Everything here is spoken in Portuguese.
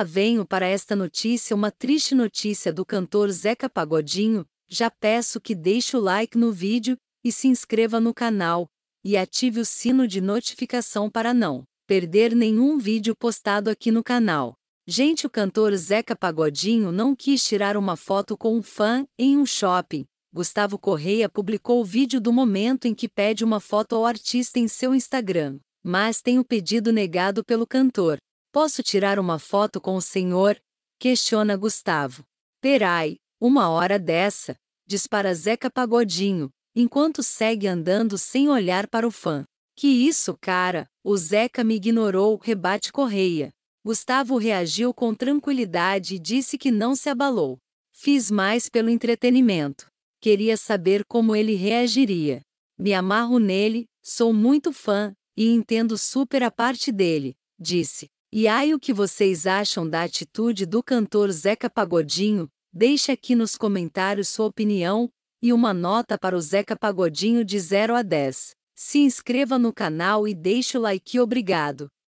Ah, venho para esta notícia uma triste notícia do cantor Zeca Pagodinho, já peço que deixe o like no vídeo e se inscreva no canal, e ative o sino de notificação para não perder nenhum vídeo postado aqui no canal. Gente, o cantor Zeca Pagodinho não quis tirar uma foto com um fã em um shopping. Gustavo Correia publicou o vídeo do momento em que pede uma foto ao artista em seu Instagram, mas tem o pedido negado pelo cantor. Posso tirar uma foto com o senhor? Questiona Gustavo. Perai, uma hora dessa, dispara Zeca Pagodinho, enquanto segue andando sem olhar para o fã. Que isso, cara? O Zeca me ignorou, rebate Correia. Gustavo reagiu com tranquilidade e disse que não se abalou. Fiz mais pelo entretenimento. Queria saber como ele reagiria. Me amarro nele, sou muito fã e entendo super a parte dele, disse. E aí o que vocês acham da atitude do cantor Zeca Pagodinho? Deixe aqui nos comentários sua opinião e uma nota para o Zeca Pagodinho de 0 a 10. Se inscreva no canal e deixe o like. Obrigado.